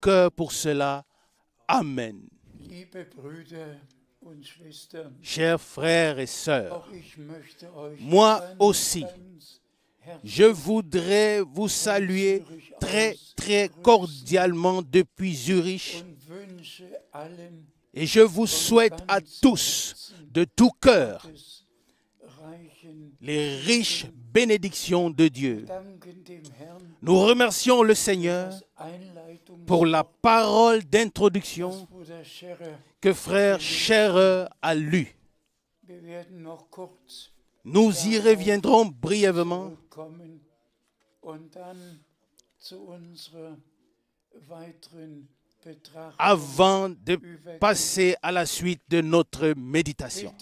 cœur pour cela. Amen. Chers frères et sœurs, moi aussi, je voudrais vous saluer très très cordialement depuis Zurich et je vous souhaite à tous de tout cœur les riches bénédiction de Dieu. Nous remercions le Seigneur pour la parole d'introduction que frère Scherer a lu. Nous y reviendrons brièvement avant de passer à la suite de notre méditation.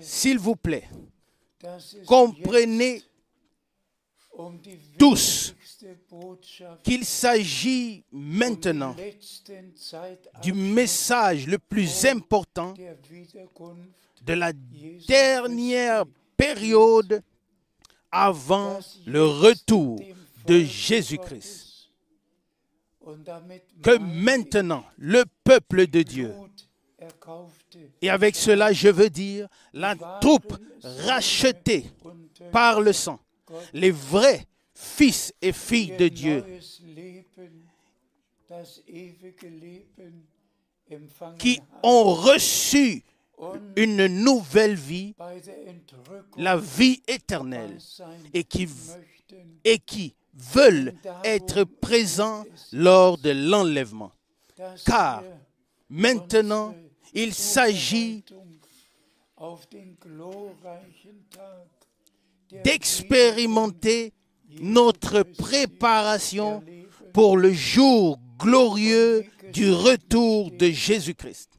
S'il vous plaît, Comprenez tous qu'il s'agit maintenant du message le plus important de la dernière période avant le retour de Jésus-Christ. Que maintenant le peuple de Dieu et avec cela, je veux dire, la troupe rachetée par le sang, les vrais fils et filles de Dieu, qui ont reçu une nouvelle vie, la vie éternelle, et qui, et qui veulent être présents lors de l'enlèvement. Car maintenant, il s'agit d'expérimenter notre préparation pour le jour glorieux du retour de Jésus-Christ.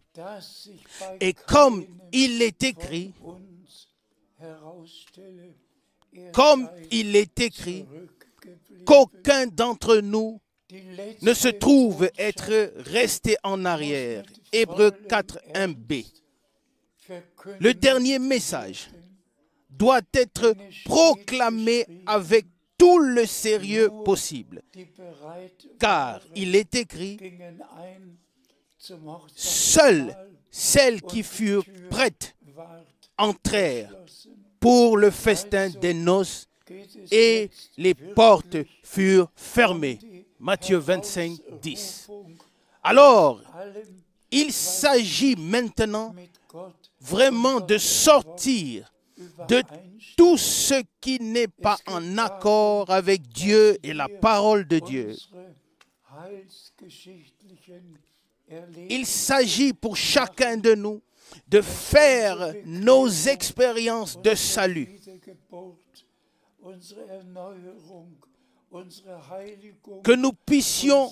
Et comme il est écrit, comme il est écrit, qu'aucun d'entre nous ne se trouve être resté en arrière. Hébreu 4, 1b. Le dernier message doit être proclamé avec tout le sérieux possible, car il est écrit, seules celles qui furent prêtes entrèrent pour le festin des noces et les portes furent um fermées. Matthieu 25, 10. Alors, il s'agit maintenant vraiment de sortir de tout ce qui n'est pas en accord avec Dieu et la parole de Dieu. Il s'agit pour chacun de nous de faire nos expériences de salut. Que nous puissions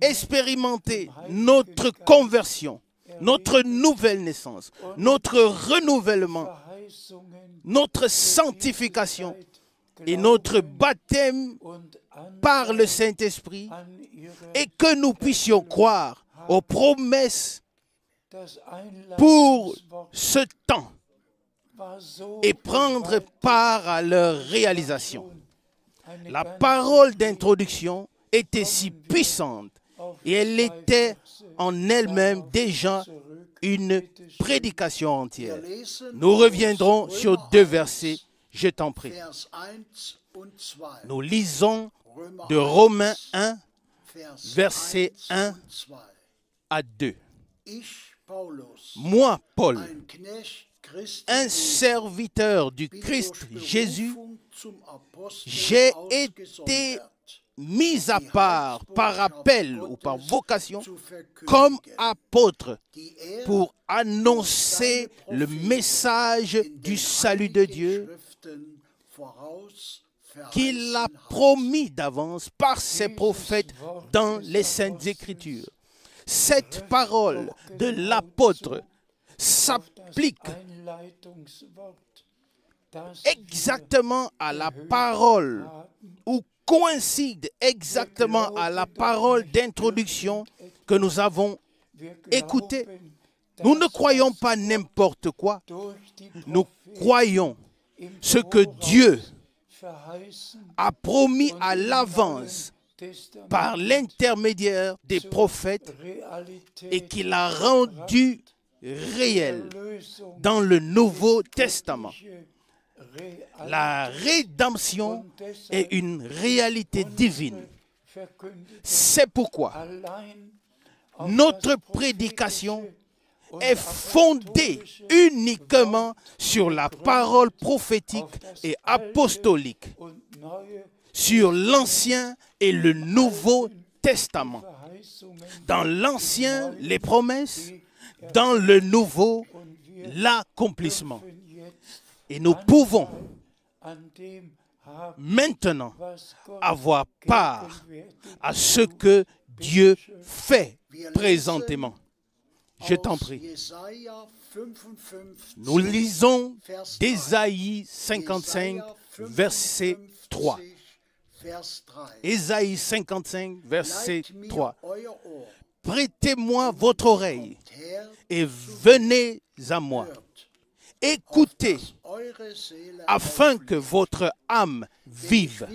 expérimenter notre conversion, notre nouvelle naissance, notre renouvellement, notre sanctification et notre baptême par le Saint-Esprit et que nous puissions croire aux promesses pour ce temps et prendre part à leur réalisation. La parole d'introduction était si puissante et elle était en elle-même déjà une prédication entière. Nous reviendrons sur deux versets, je t'en prie. Nous lisons de Romains 1, versets 1 à 2. Moi, Paul, un serviteur du Christ Jésus, j'ai été mis à part par appel ou par vocation comme apôtre pour annoncer le message du salut de Dieu qu'il a promis d'avance par ses prophètes dans les Saintes Écritures. Cette parole de l'apôtre s'applique exactement à la parole ou coïncide exactement à la parole d'introduction que nous avons écoutée. Nous ne croyons pas n'importe quoi. Nous croyons ce que Dieu a promis à l'avance par l'intermédiaire des prophètes et qu'il a rendu réel dans le Nouveau Testament. La rédemption est une réalité divine. C'est pourquoi notre prédication est fondée uniquement sur la parole prophétique et apostolique, sur l'Ancien et le Nouveau Testament. Dans l'Ancien, les promesses, dans le Nouveau, l'accomplissement. Et nous pouvons maintenant avoir part à ce que Dieu fait présentement. Je t'en prie. Nous lisons d'Ésaïe 55, verset 3. Ésaïe 55, verset 3. Prêtez-moi votre oreille et venez à moi. Écoutez afin que votre âme vive,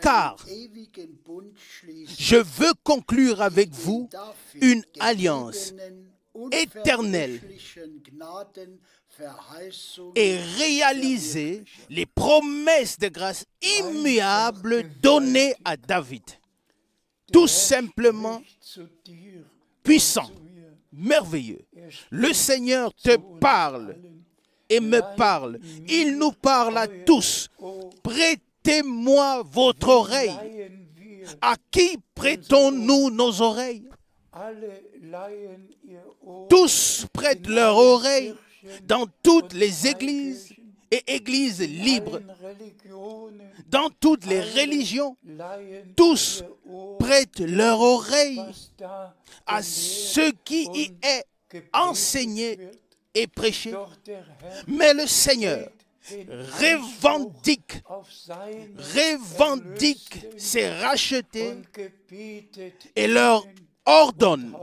car je veux conclure avec vous une alliance éternelle et réaliser les promesses de grâce immuables données à David. Tout simplement puissant merveilleux. Le Seigneur te parle et me parle. Il nous parle à oh, tous. Oh. Prêtez-moi votre oreille. À qui prêtons-nous nos oreilles oh. Tous prêtent leur oreille dans toutes les églises, et Église libre dans toutes les religions. Tous prêtent leur oreille à ce qui y est enseigné et prêché. Mais le Seigneur revendique, revendique ses rachetés et leur ordonne.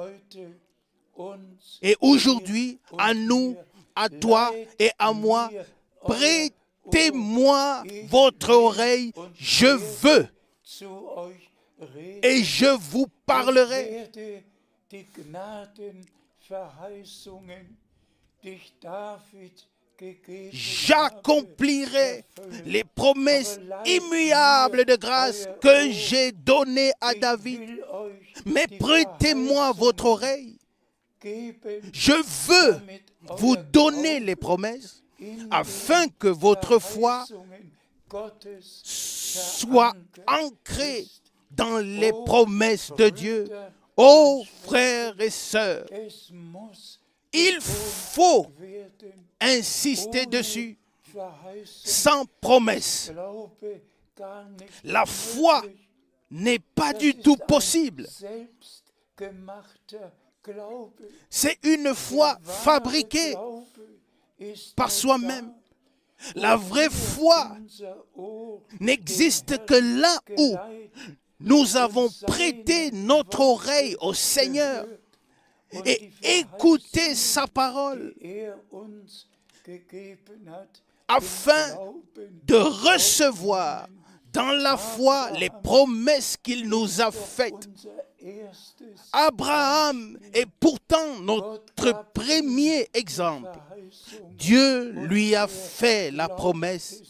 Et aujourd'hui, à nous, à toi et à moi, prêtez-moi oh, votre oreille, je veux, et je vous parlerai. J'accomplirai les promesses immuables de grâce que j'ai données à David. Mais prêtez-moi votre oreille. Je veux vous donner les promesses afin que votre foi soit ancrée dans les oh, promesses de Dieu. Oh, Ô frères et sœurs, il faut insister dessus sans promesse. La foi n'est pas du tout possible. C'est une foi fabriquée par soi-même. La vraie foi n'existe que là où nous avons prêté notre oreille au Seigneur et écouté sa parole afin de recevoir dans la foi les promesses qu'il nous a faites. Abraham est pourtant notre premier exemple. Dieu lui a fait la promesse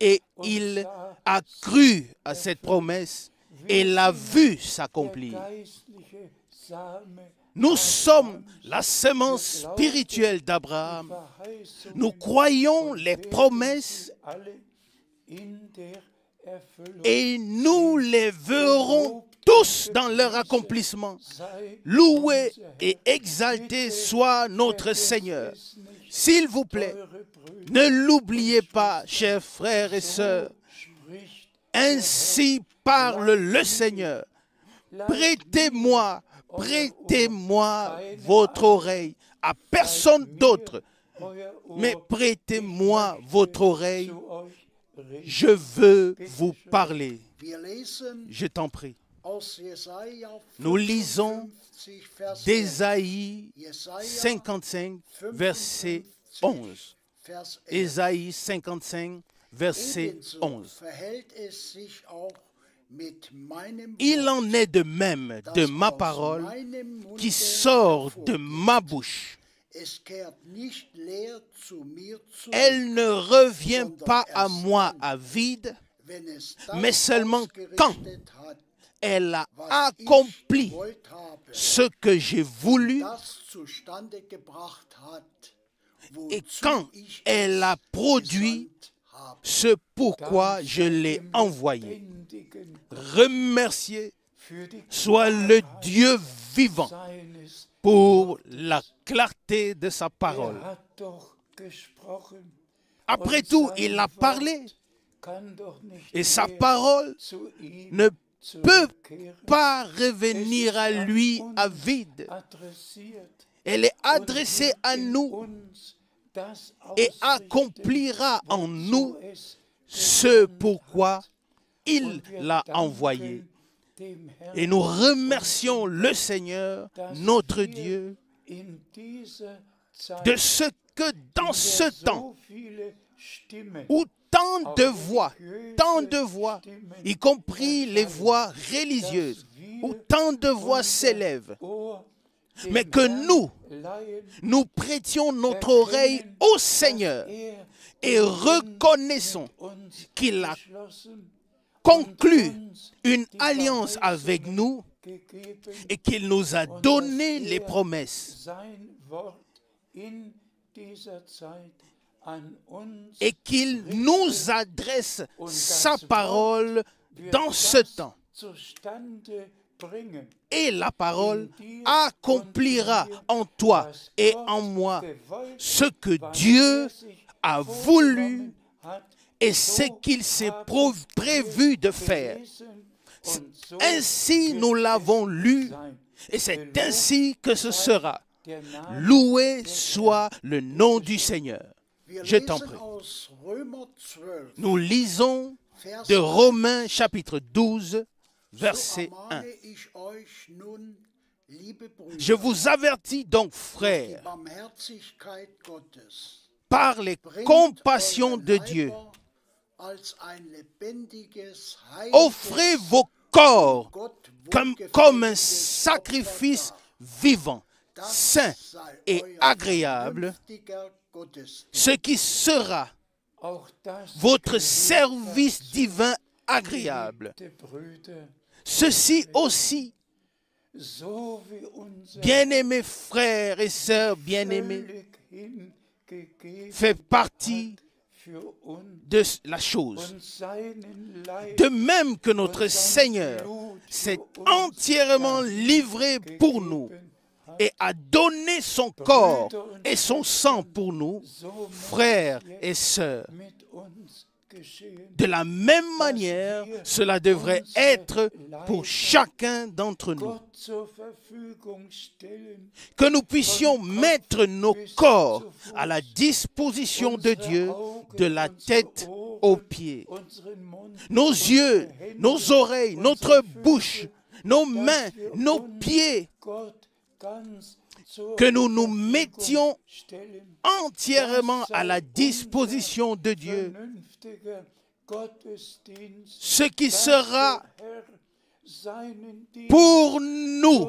et il a cru à cette promesse et l'a vu s'accomplir. Nous sommes la semence spirituelle d'Abraham. Nous croyons les promesses et nous les verrons tous dans leur accomplissement. Loué et exalté soit notre Seigneur. S'il vous plaît, ne l'oubliez pas, chers frères et sœurs. Ainsi parle le Seigneur. Prêtez-moi, prêtez-moi votre oreille à personne d'autre, mais prêtez-moi votre oreille je veux vous parler. Je t'en prie. Nous lisons d'Ésaïe 55, verset 11. Ésaïe 55, verset 11. Il en est de même de ma parole qui sort de ma bouche. Elle ne revient pas à er moi à vide, mais seulement quand elle a accompli ce que j'ai voulu et quand elle a produit ce pourquoi je l'ai envoyé. remercier soit le Dieu vivant pour la clarté de sa parole. Après tout, il a parlé. Et sa parole ne peut pas revenir à lui à vide. Elle est adressée à nous et accomplira en nous ce pourquoi il l'a envoyée. Et nous remercions le Seigneur, notre Dieu, de ce que dans ce temps où tant de voix, tant de voix, y compris les voix religieuses, où tant de voix s'élèvent, mais que nous, nous prêtions notre oreille au Seigneur et reconnaissons qu'il a conclut une alliance avec nous et qu'il nous a donné les promesses et qu'il nous adresse sa parole dans ce temps. Et la parole accomplira en toi et en moi ce que Dieu a voulu et ce qu'il s'est prévu de faire. Ainsi nous l'avons lu et c'est ainsi que ce sera. Loué soit le nom du Seigneur. Je t'en prie. Nous lisons de Romains chapitre 12, verset 1. Je vous avertis donc, frères, par les compassions de Dieu. Offrez vos corps comme, un sacrifice vivant, saint et agréable, ce qui sera votre service divin agréable. Ceci aussi, bien-aimés frères et sœurs, bien-aimés, fait partie de la chose. De même que notre Seigneur s'est entièrement livré pour nous et a donné son corps et son sang pour nous, frères et sœurs. De la même manière, cela devrait être pour chacun d'entre nous. Que nous puissions mettre nos corps à la disposition de Dieu de la tête aux pieds. Nos yeux, nos oreilles, notre bouche, nos mains, nos pieds, que nous nous mettions entièrement à la disposition de Dieu, ce qui sera pour nous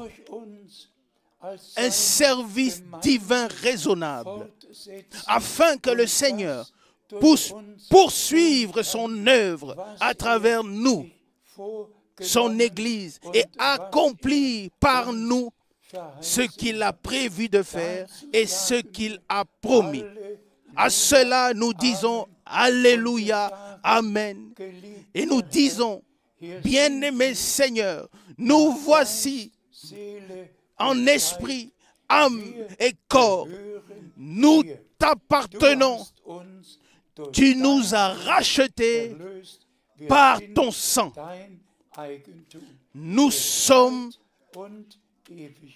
un service divin raisonnable, afin que le Seigneur puisse poursuivre son œuvre à travers nous, son Église, et accomplir par nous ce qu'il a prévu de faire et ce qu'il a promis. À cela, nous disons Alléluia, Amen. Et nous disons, bien-aimé Seigneur, nous voici en esprit, âme et corps. Nous t'appartenons. Tu nous as rachetés par ton sang. Nous sommes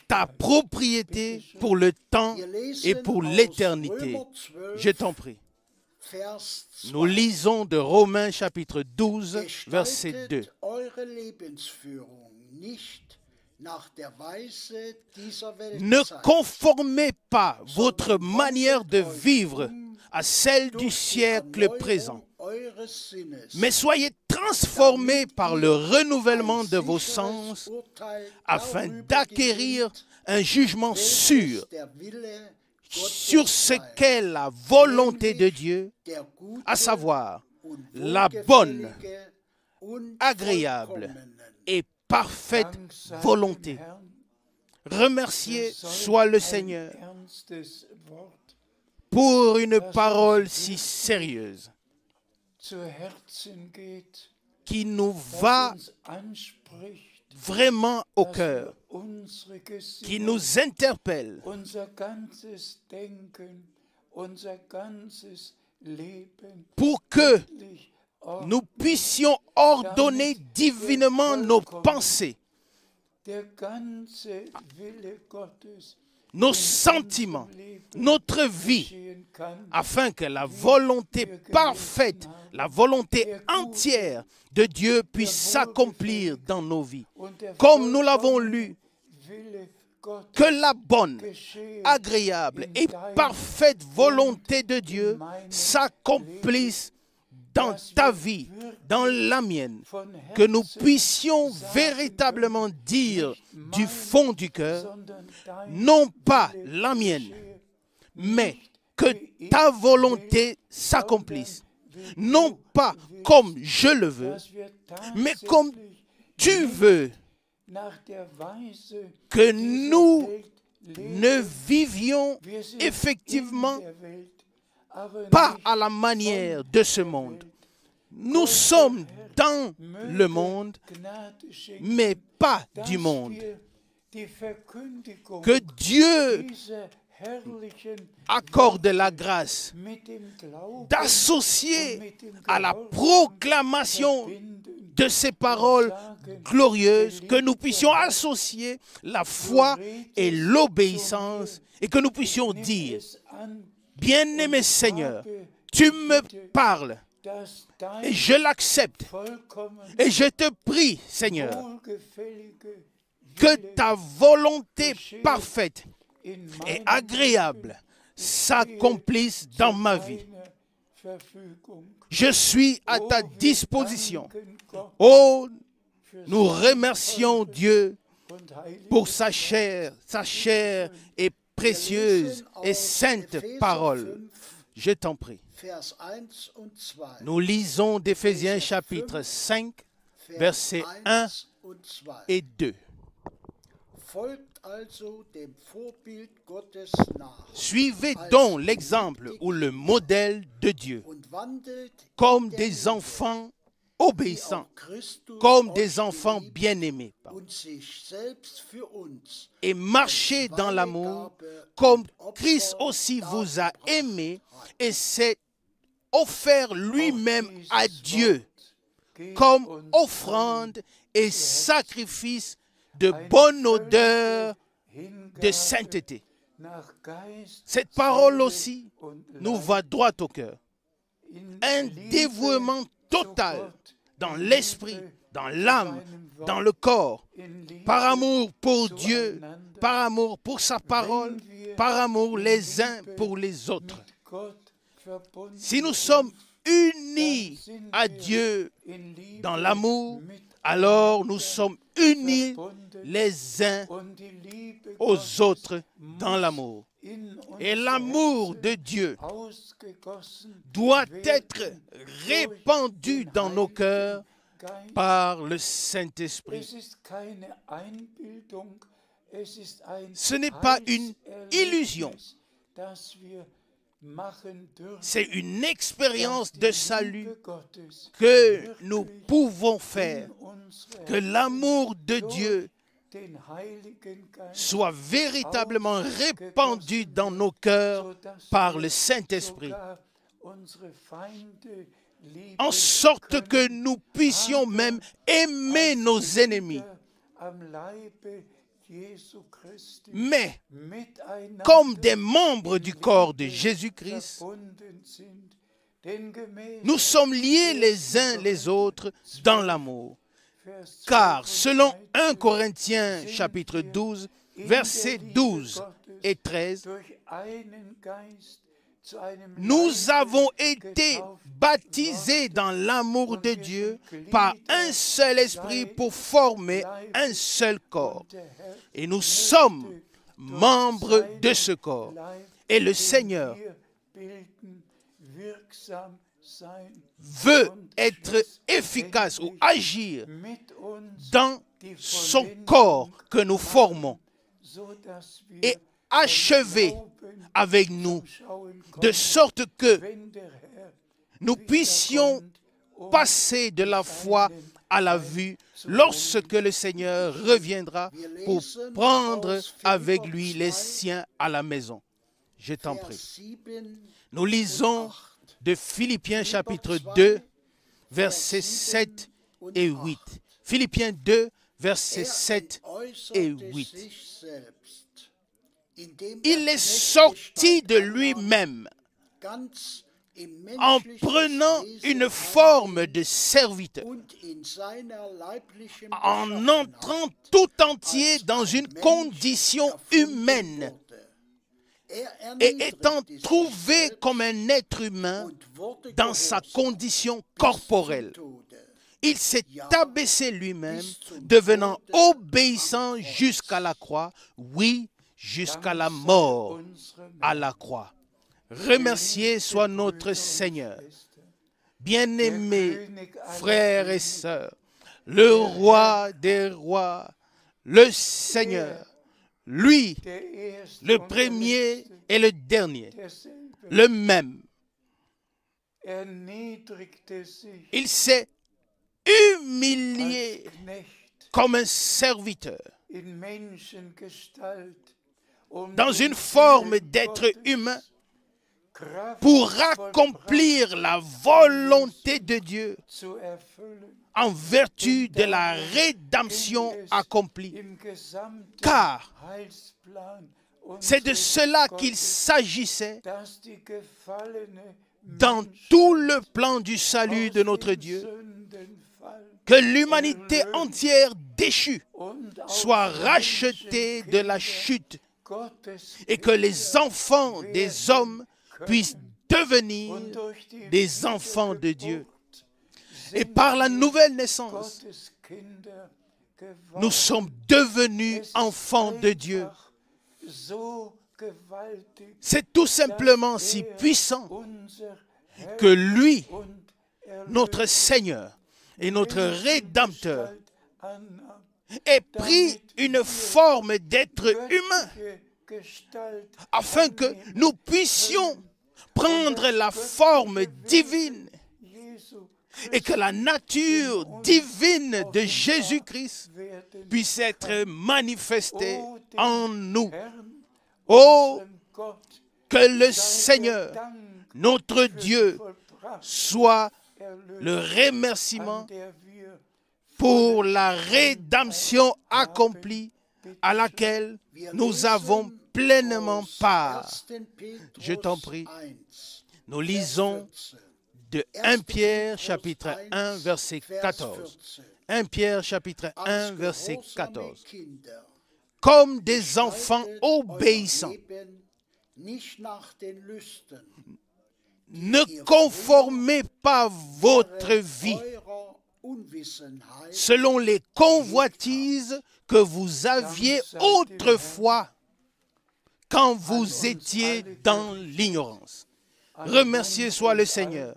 ta propriété pour le temps et pour l'éternité. Je t'en prie. Nous lisons de Romains chapitre 12, verset 2. Ne conformez pas votre manière de vivre à celle du siècle présent, mais soyez transformés par le renouvellement de vos sens afin d'acquérir un jugement sûr sur ce qu'est la volonté de Dieu, à savoir la bonne, agréable et parfaite volonté. Remercier soit le Seigneur pour une parole si sérieuse qui nous va vraiment au cœur, qui nous interpelle. Pour que nous puissions ordonner divinement nos pensées nos sentiments, notre vie, afin que la volonté parfaite, la volonté entière de Dieu puisse s'accomplir dans nos vies. Comme nous l'avons lu, que la bonne, agréable et parfaite volonté de Dieu s'accomplisse dans ta vie, dans la mienne, que nous puissions véritablement dire du fond du cœur, non pas la mienne, mais que ta volonté s'accomplisse. Non pas comme je le veux, mais comme tu veux que nous ne vivions effectivement pas à la manière de ce monde. Nous sommes dans le monde, mais pas du monde. Que Dieu accorde la grâce d'associer à la proclamation de ces paroles glorieuses, que nous puissions associer la foi et l'obéissance et que nous puissions dire, Bien-aimé Seigneur, tu me parles et je l'accepte. Et je te prie, Seigneur, que ta volonté parfaite et agréable s'accomplisse dans ma vie. Je suis à ta disposition. Oh, nous remercions Dieu pour sa chair, sa chair et précieuse et sainte parole. Je t'en prie. Nous lisons d'Éphésiens chapitre 5, versets 1 et 2. Suivez donc l'exemple ou le modèle de Dieu comme des enfants Obéissant, comme des enfants bien-aimés et marcher dans l'amour comme Christ aussi vous a aimé et s'est offert lui-même à Dieu comme offrande et sacrifice de bonne odeur de sainteté. Cette parole aussi nous va droit au cœur. Un dévouement total dans l'esprit, dans l'âme, dans le corps, par amour pour Dieu, par amour pour sa parole, par amour les uns pour les autres. Si nous sommes unis à Dieu dans l'amour, alors nous sommes unis les uns aux autres dans l'amour. Et l'amour de Dieu doit être répandu dans nos cœurs par le Saint-Esprit. Ce n'est pas une illusion. C'est une expérience de salut que nous pouvons faire, que l'amour de Dieu soit véritablement répandu dans nos cœurs par le Saint-Esprit, en sorte que nous puissions même aimer nos ennemis. Mais comme des membres du corps de Jésus-Christ, nous sommes liés les uns les autres dans l'amour. Car selon 1 Corinthiens chapitre 12, versets 12 et 13, nous avons été baptisés dans l'amour de Dieu par un seul esprit pour former un seul corps. Et nous sommes membres de ce corps. Et le Seigneur veut être efficace ou agir dans son corps que nous formons et achever avec nous, de sorte que nous puissions passer de la foi à la vue lorsque le Seigneur reviendra pour prendre avec lui les siens à la maison. Je t'en prie. Nous lisons de Philippiens chapitre 2, versets 7 et 8. Philippiens 2, versets 7 et 8. Il est sorti de lui-même en prenant une forme de serviteur, en entrant tout entier dans une condition humaine et étant trouvé comme un être humain dans sa condition corporelle, il s'est abaissé lui-même, devenant obéissant jusqu'à la croix, oui, jusqu'à la mort à la croix. Remercié soit notre Seigneur. bien aimé frères et sœurs, le roi des rois, le Seigneur, lui, le premier et le dernier, le même. Il s'est humilié comme un serviteur dans une forme d'être humain pour accomplir la volonté de Dieu en vertu de la rédemption accomplie. Car c'est de cela qu'il s'agissait dans tout le plan du salut de notre Dieu, que l'humanité entière déchue soit rachetée de la chute et que les enfants des hommes puissent devenir des enfants de Dieu. Et par la nouvelle naissance, nous sommes devenus enfants de Dieu. C'est tout simplement si puissant que lui, notre Seigneur et notre Rédempteur, ait pris une forme d'être humain afin que nous puissions prendre la forme divine et que la nature divine de Jésus-Christ puisse être manifestée en nous. Oh, que le Seigneur, notre Dieu, soit le remerciement pour la rédemption accomplie à laquelle nous avons pleinement pas, Je t'en prie. Nous lisons de 1 Pierre chapitre 1 verset 14. 1 Pierre chapitre 1 verset 14. Comme des enfants obéissants, ne conformez pas votre vie selon les convoitises que vous aviez autrefois quand vous étiez dans l'ignorance. Remerciez soit le Seigneur,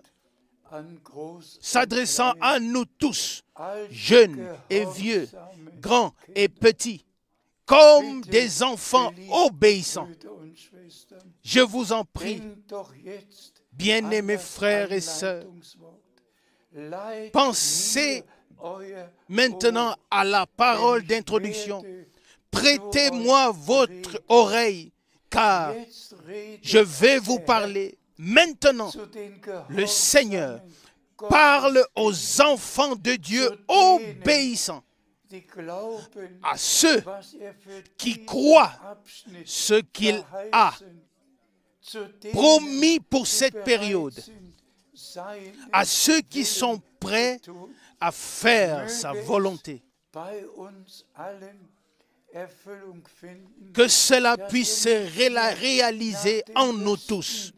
s'adressant à nous tous, jeunes et vieux, grands et petits, comme des enfants obéissants. Je vous en prie, bien-aimés frères et sœurs, pensez maintenant à la parole d'introduction. Prêtez-moi votre oreille car je vais vous parler maintenant. Le Seigneur parle aux enfants de Dieu obéissants, à ceux qui croient ce qu'il a promis pour cette période, à ceux qui sont prêts à faire sa volonté. Que cela puisse se réaliser en nous tous.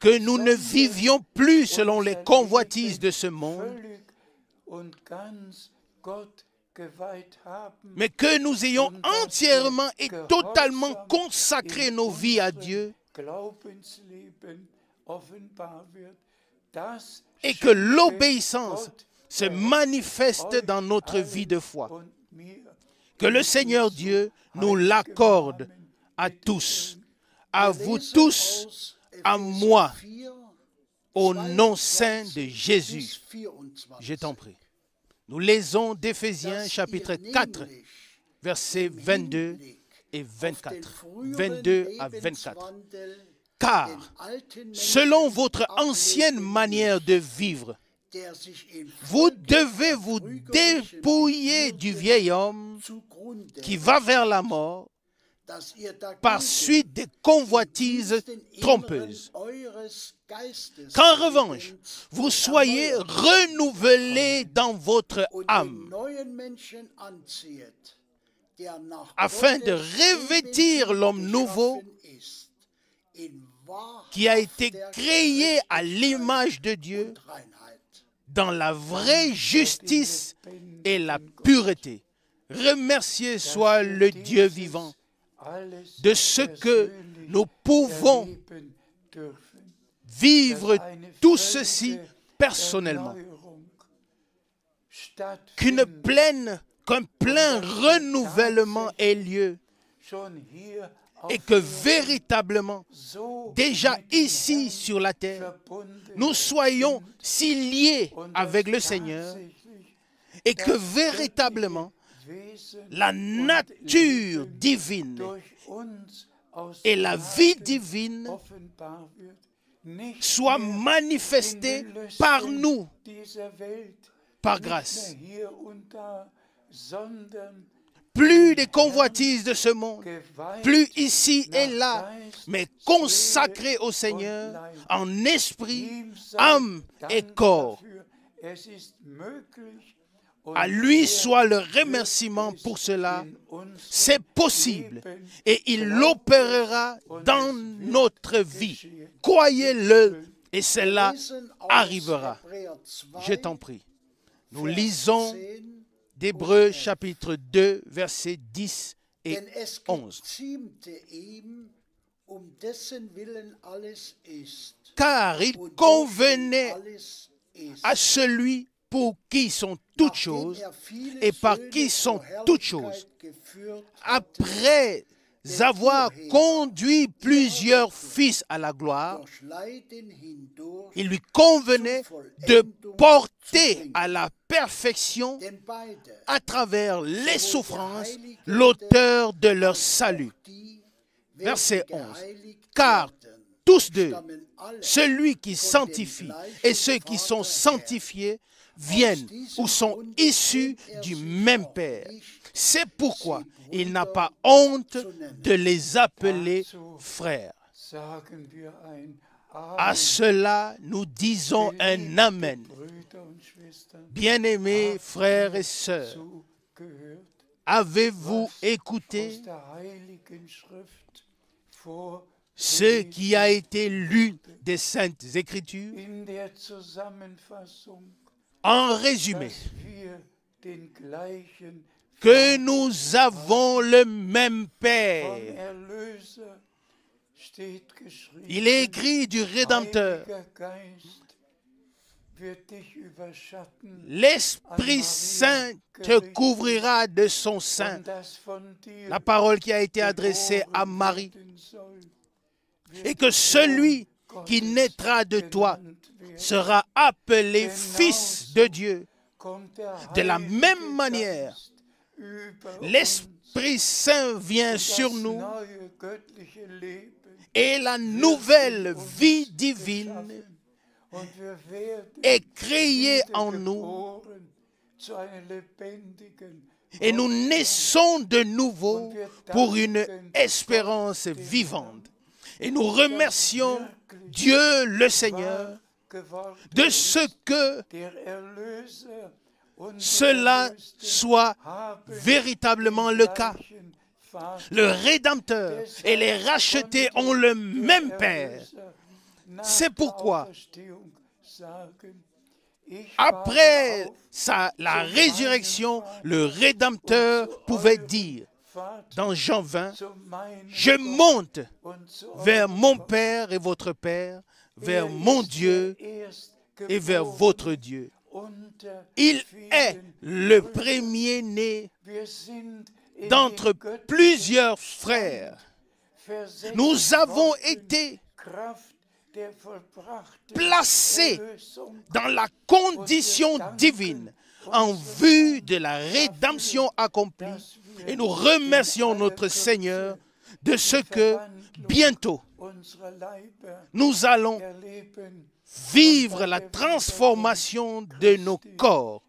Que nous ne vivions plus selon les convoitises de ce monde, mais que nous ayons entièrement et totalement consacré nos vies à Dieu et que l'obéissance se manifeste dans notre vie de foi. Que le Seigneur Dieu nous l'accorde à tous, à vous tous, à moi, au nom saint de Jésus. Je t'en prie. Nous lisons d'Éphésiens chapitre 4, versets 22 et 24. 22 à 24. Car, selon votre ancienne manière de vivre, vous devez vous dépouiller du vieil homme qui va vers la mort par suite des convoitises trompeuses. Qu'en revanche, vous soyez renouvelés dans votre âme afin de revêtir l'homme nouveau qui a été créé à l'image de Dieu dans la vraie justice et la pureté. Remercier soit le Dieu vivant de ce que nous pouvons vivre tout ceci personnellement. Qu'une pleine, qu'un plein renouvellement ait lieu et que véritablement, déjà ici sur la terre, nous soyons si liés avec le Seigneur et que véritablement, la nature divine et la vie divine soient manifestées par nous, par grâce plus des convoitises de ce monde, plus ici et là, mais consacré au Seigneur en esprit, âme et corps. À lui soit le remerciement pour cela. C'est possible et il l'opérera dans notre vie. Croyez-le et cela arrivera. Je t'en prie. Nous lisons d'Hébreu chapitre 2, versets 10 et 11. Um Car il convenait um à celui pour qui sont toutes er choses et par qui sont toutes choses, après avoir conduit plusieurs fils à la gloire, il lui convenait de porter à la perfection, à travers les souffrances, l'auteur de leur salut. Verset 11. Car tous deux, celui qui sanctifie et ceux qui sont sanctifiés, viennent ou sont issus du même Père. C'est pourquoi il n'a pas honte de les appeler frères. À cela, nous disons un Amen. Bien-aimés frères et sœurs, avez-vous écouté ce qui a été lu des saintes écritures En résumé, que nous avons le même Père. Il est écrit du Rédempteur. L'Esprit Saint te couvrira de son sein. La parole qui a été adressée à Marie. Et que celui qui naîtra de toi sera appelé fils de Dieu. De la même manière, L'Esprit Saint vient sur nous et la nouvelle vie divine est créée en nous et nous naissons de nouveau pour une espérance vivante. Et nous remercions Dieu le Seigneur de ce que cela soit véritablement le cas. Le Rédempteur et les rachetés ont le même Père. C'est pourquoi, après la résurrection, le Rédempteur pouvait dire, dans Jean 20, « Je monte vers mon Père et votre Père, vers mon Dieu et vers votre Dieu. » Il est le premier-né d'entre plusieurs frères. Nous avons été placés dans la condition divine en vue de la rédemption accomplie. Et nous remercions notre Seigneur de ce que bientôt nous allons vivre la transformation de nos corps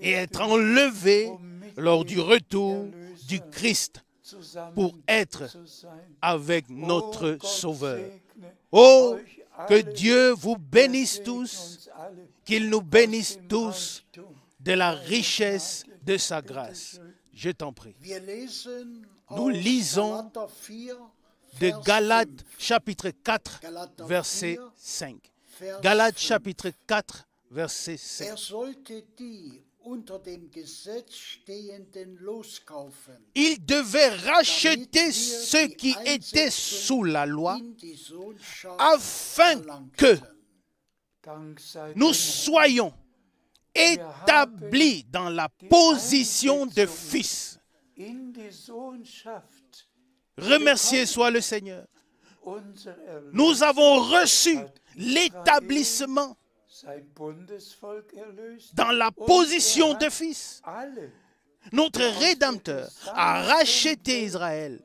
et être enlevés lors du retour du Christ pour être avec notre Sauveur. Oh, que Dieu vous bénisse tous, qu'il nous bénisse tous de la richesse de sa grâce. Je t'en prie. Nous lisons de Galates chapitre 4, verset 5. Galates chapitre 4, verset 5. Er Il devait racheter ceux qui étaient sous la loi afin que nous soyons établis dans la position de fils. Remerciez soit le Seigneur. Nous avons reçu l'établissement dans la position er de fils. Notre Rédempteur a racheté Israël,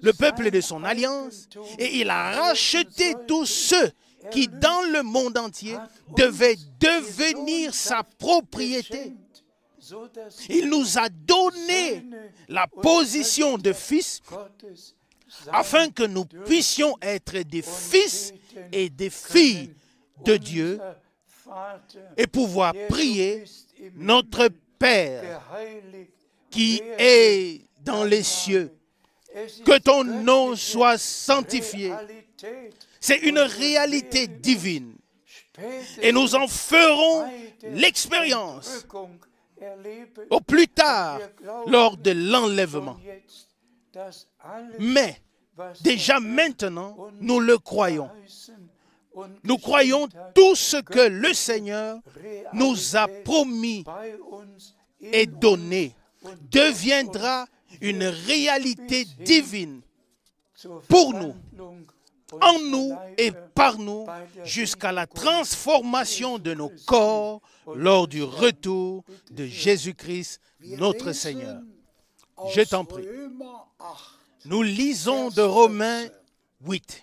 le peuple de son alliance, et il a racheté tous ceux qui, dans le monde entier, devaient devenir sa propriété. Il nous a donné la position de fils afin que nous puissions être des fils et des filles de Dieu et pouvoir prier notre Père qui est dans les cieux. Que ton nom soit sanctifié. C'est une réalité divine. Et nous en ferons l'expérience au plus tard lors de l'enlèvement. Mais déjà maintenant, nous le croyons. Nous croyons tout ce que le Seigneur nous a promis et donné deviendra une réalité divine pour nous en nous et par nous jusqu'à la transformation de nos corps lors du retour de Jésus-Christ, notre Seigneur. Je t'en prie. Nous lisons de Romains 8,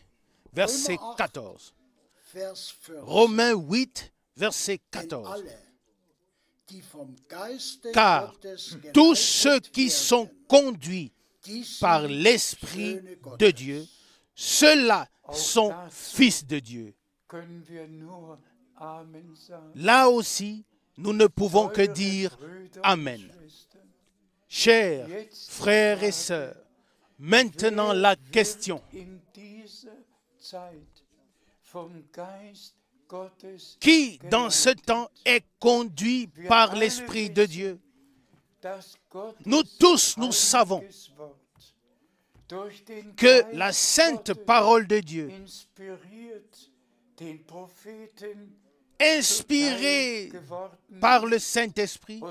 verset 14. Romains 8, verset 14. Car tous ceux qui sont conduits par l'Esprit de Dieu, ceux-là son fils de Dieu. Là aussi, nous ne pouvons que dire Amen. Chers frères et sœurs, maintenant la question. Qui dans ce temps est conduit par l'Esprit de Dieu Nous tous, nous savons que la sainte parole de Dieu, inspirée par le Saint-Esprit,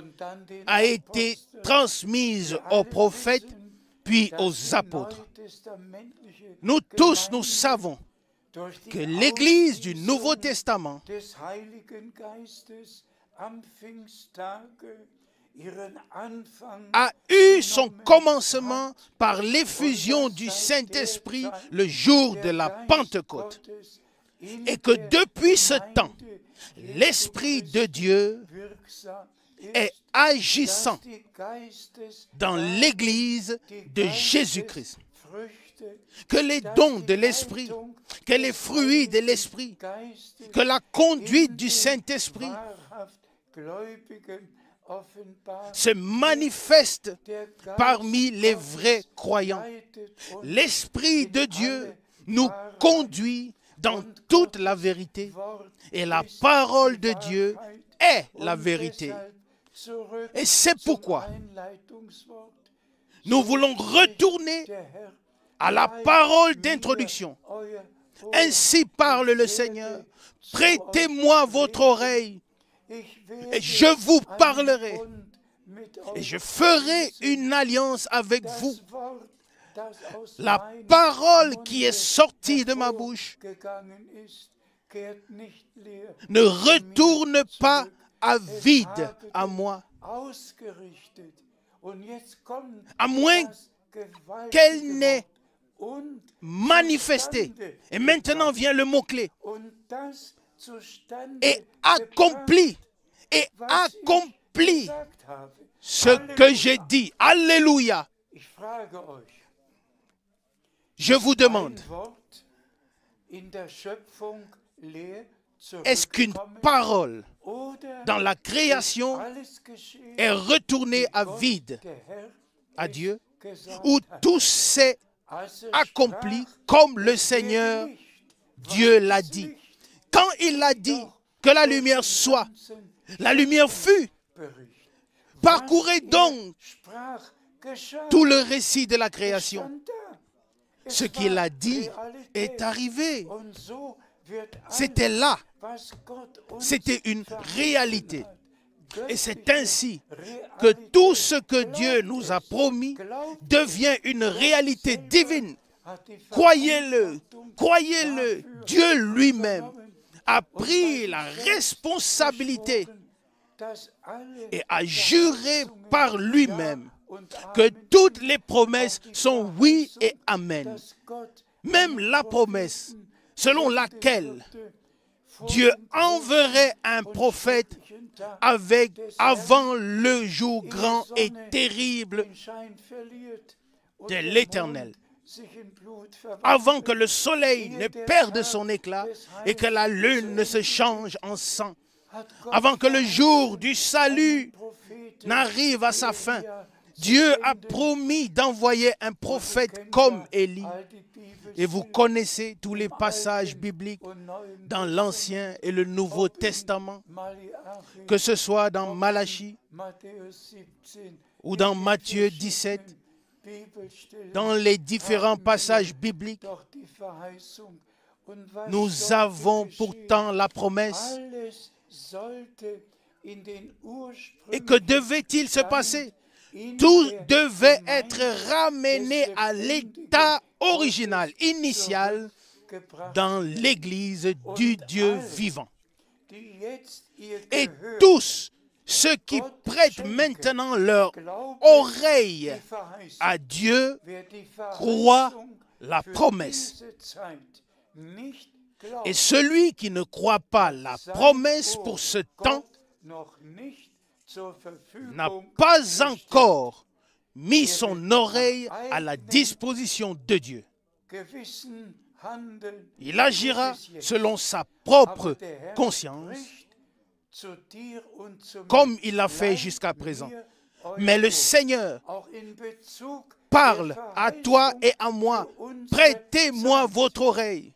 a été transmise aux prophètes puis aux apôtres. Nous tous, nous savons que l'Église du Nouveau Testament a eu son commencement par l'effusion du Saint-Esprit le jour de la Pentecôte et que depuis ce temps, l'Esprit de Dieu est agissant dans l'Église de Jésus-Christ. Que les dons de l'Esprit, que les fruits de l'Esprit, que la conduite du Saint-Esprit se manifeste parmi les vrais croyants. L'Esprit de Dieu nous conduit dans toute la vérité et la parole de Dieu est la vérité. Et c'est pourquoi nous voulons retourner à la parole d'introduction. Ainsi parle le Seigneur. Prêtez-moi votre oreille et je vous parlerai. Et je ferai une alliance avec vous. La parole qui est sortie de ma bouche ne retourne pas à vide à moi, à moins qu'elle n'ait manifesté. Et maintenant vient le mot-clé et accompli, et accompli ce que j'ai dit. Alléluia. Je vous demande, est-ce qu'une parole dans la création est retournée à vide à Dieu ou tout s'est accompli comme le Seigneur Dieu l'a dit quand il a dit que la lumière soit, la lumière fut. Parcourez donc tout le récit de la création. Ce qu'il a dit est arrivé. C'était là. C'était une réalité. Et c'est ainsi que tout ce que Dieu nous a promis devient une réalité divine. Croyez-le, croyez-le, Dieu lui-même a pris la responsabilité et a juré par lui-même que toutes les promesses sont oui et amen. Même la promesse selon laquelle Dieu enverrait un prophète avec, avant le jour grand et terrible de l'Éternel avant que le soleil ne perde son éclat et que la lune ne se change en sang, avant que le jour du salut n'arrive à sa fin. Dieu a promis d'envoyer un prophète comme Élie. Et vous connaissez tous les passages bibliques dans l'Ancien et le Nouveau Testament, que ce soit dans Malachie ou dans Matthieu 17 dans les différents passages bibliques, nous avons pourtant la promesse. Et que devait-il se passer Tout devait être ramené à l'état original, initial, dans l'Église du Dieu vivant. Et tous ceux qui prêtent maintenant leur oreille à Dieu croient la promesse. Et celui qui ne croit pas la promesse pour ce temps n'a pas encore mis son oreille à la disposition de Dieu. Il agira selon sa propre conscience, comme il l'a fait jusqu'à présent. Mais le Seigneur parle à toi et à moi. Prêtez-moi votre oreille.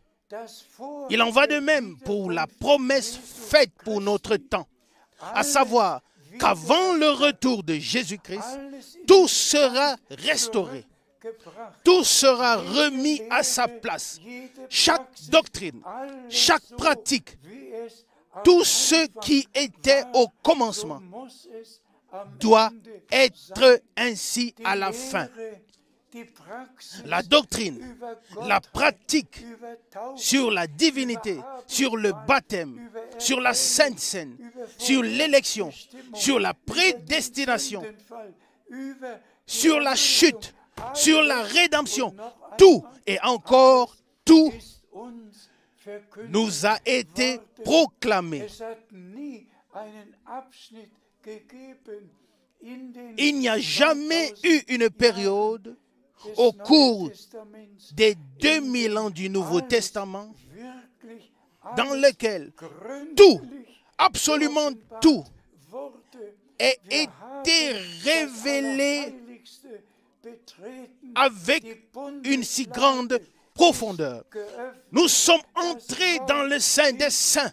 Il en va de même pour la promesse faite pour notre temps, à savoir qu'avant le retour de Jésus-Christ, tout sera restauré. Tout sera remis à sa place. Chaque doctrine, chaque pratique, tout ce qui était au commencement doit être ainsi à la fin. La doctrine, la pratique sur la divinité, sur le baptême, sur la sainte scène, sur l'élection, sur la prédestination, sur la chute, sur la rédemption, tout et encore tout nous a été proclamé. Il n'y a jamais eu une période au cours des 2000 ans du Nouveau Testament dans lequel tout, absolument tout, a été révélé avec une si grande profondeur. Nous sommes entrés dans le sein des saints.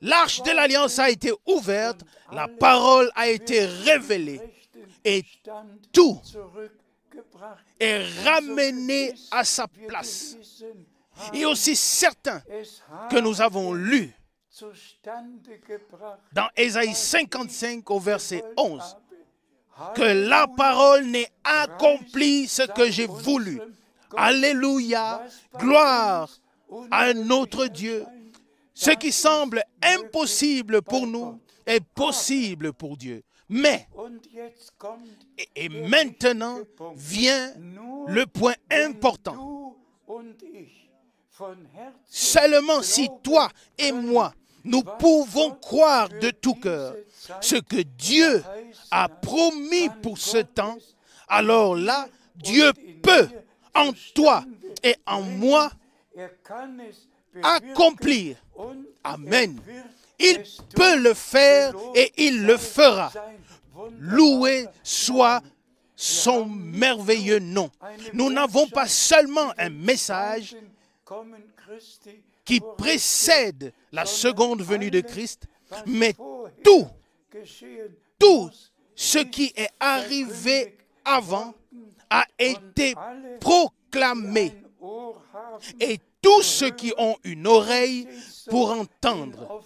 L'arche de l'alliance a été ouverte, la parole a été révélée et tout est ramené à sa place. Et aussi certain que nous avons lu dans Ésaïe 55 au verset 11 que la parole n'est accompli ce que j'ai voulu Alléluia. Gloire à notre Dieu. Ce qui semble impossible pour nous est possible pour Dieu. Mais, et maintenant vient le point important. Seulement si toi et moi, nous pouvons croire de tout cœur ce que Dieu a promis pour ce temps, alors là, Dieu peut en toi et en moi accomplir. Amen. Il peut le faire et il le fera. Loué soit son merveilleux nom. Nous n'avons pas seulement un message qui précède la seconde venue de Christ, mais tout, tout ce qui est arrivé avant a été proclamé. Et tous ceux qui ont une oreille pour entendre.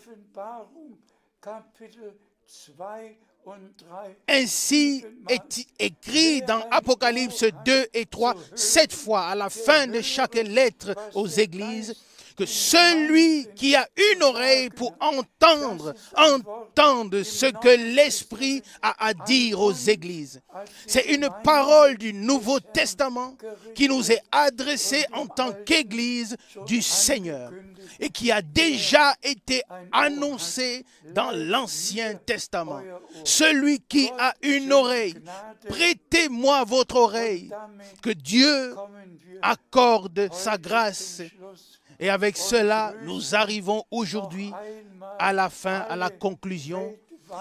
Ainsi est écrit dans Apocalypse 2 et 3, sept fois à la fin de chaque lettre aux églises, que celui qui a une oreille pour entendre, entende ce que l'Esprit a à dire aux églises. C'est une parole du Nouveau Testament qui nous est adressée en tant qu'Église du Seigneur et qui a déjà été annoncée dans l'Ancien Testament. Celui qui a une oreille, prêtez-moi votre oreille, que Dieu accorde sa grâce et avec cela, nous arrivons aujourd'hui à la fin, à la conclusion.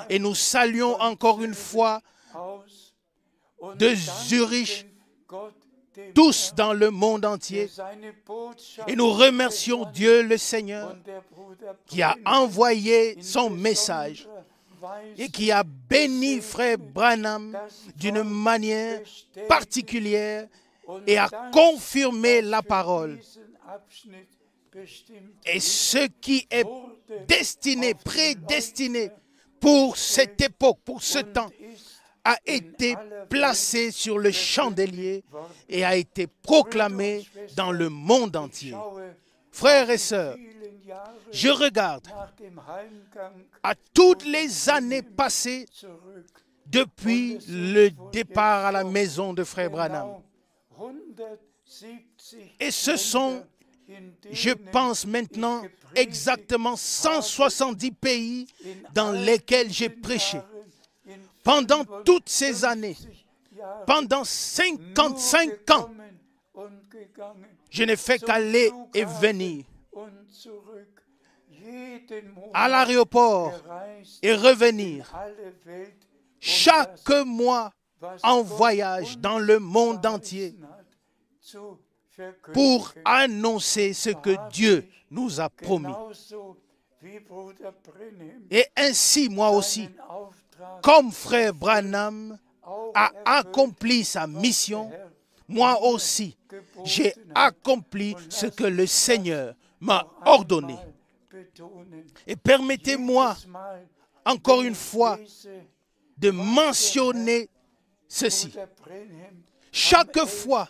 Et nous saluons encore une fois de Zurich, tous dans le monde entier. Et nous remercions Dieu le Seigneur qui a envoyé son message et qui a béni frère Branham d'une manière particulière et a confirmé la parole et ce qui est destiné, prédestiné pour cette époque, pour ce temps, a été placé sur le chandelier et a été proclamé dans le monde entier. Frères et sœurs, je regarde à toutes les années passées depuis le départ à la maison de Frère Branham. Et ce sont je pense maintenant exactement 170 pays dans lesquels j'ai prêché. Pendant toutes ces années, pendant 55 ans, je n'ai fait qu'aller et venir à l'aéroport et revenir chaque mois en voyage dans le monde entier pour annoncer ce que Dieu nous a promis. Et ainsi, moi aussi, comme frère Branham a accompli sa mission, moi aussi, j'ai accompli ce que le Seigneur m'a ordonné. Et permettez-moi, encore une fois, de mentionner ceci. Chaque fois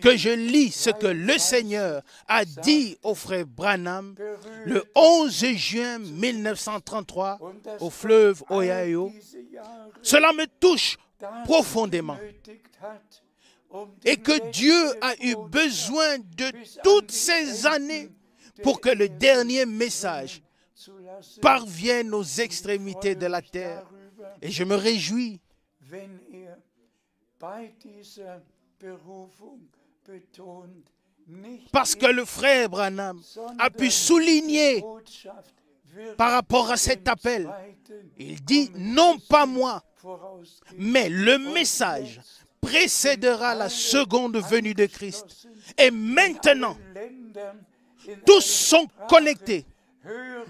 que je lis ce que le Seigneur a dit au frère Branham le 11 juin 1933 au fleuve Ohio. Cela me touche profondément et que Dieu a eu besoin de toutes ces années pour que le dernier message parvienne aux extrémités de la terre. Et je me réjouis parce que le frère Branham a pu souligner par rapport à cet appel. Il dit, non pas moi, mais le message précédera la seconde venue de Christ. Et maintenant, tous sont connectés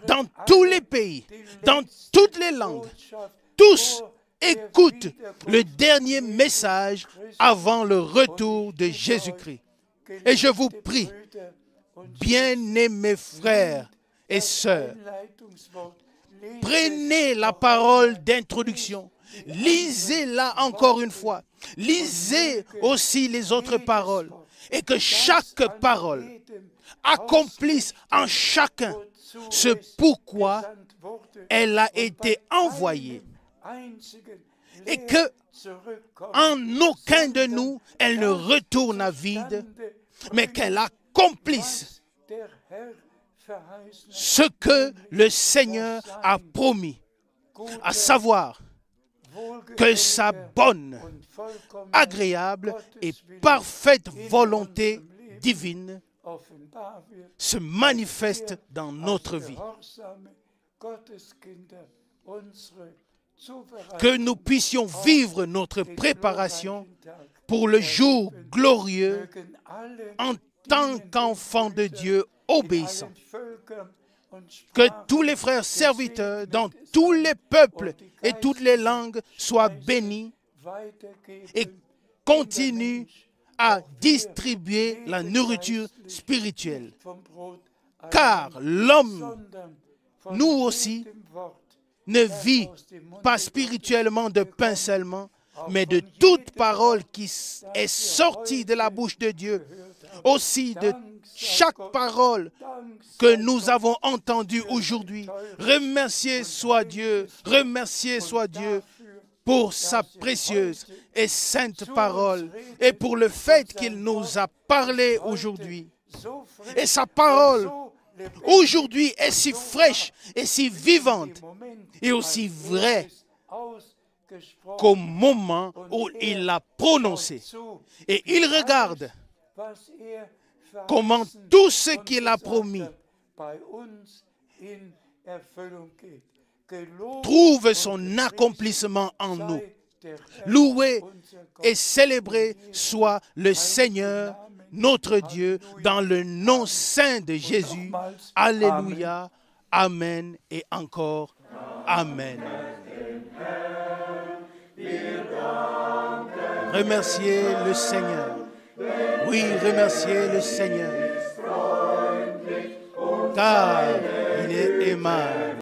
dans tous les pays, dans toutes les langues. Tous écoute le dernier message avant le retour de Jésus-Christ. Et je vous prie, bien-aimés frères et sœurs, prenez la parole d'introduction, lisez-la encore une fois, lisez aussi les autres paroles, et que chaque parole accomplisse en chacun ce pourquoi elle a été envoyée et que en aucun de nous elle ne retourne à vide, mais qu'elle accomplisse ce que le Seigneur a promis, à savoir que sa bonne, agréable et parfaite volonté divine se manifeste dans notre vie que nous puissions vivre notre préparation pour le jour glorieux en tant qu'enfants de Dieu obéissants. Que tous les frères serviteurs dans tous les peuples et toutes les langues soient bénis et continuent à distribuer la nourriture spirituelle. Car l'homme, nous aussi, ne vit pas spirituellement de pain seulement, mais de toute parole qui est sortie de la bouche de Dieu, aussi de chaque parole que nous avons entendue aujourd'hui. Remerciez soit Dieu, remerciez soit Dieu pour sa précieuse et sainte parole et pour le fait qu'il nous a parlé aujourd'hui. Et sa parole aujourd'hui est si fraîche et si vivante et aussi vraie qu'au moment où il l'a prononcée. Et il regarde comment tout ce qu'il a promis trouve son accomplissement en nous. Loué et célébré soit le Seigneur notre Dieu, dans le nom saint de Jésus. Alléluia, Amen et encore Amen. Remerciez le Seigneur. Oui, remerciez le Seigneur. Car il est aimable.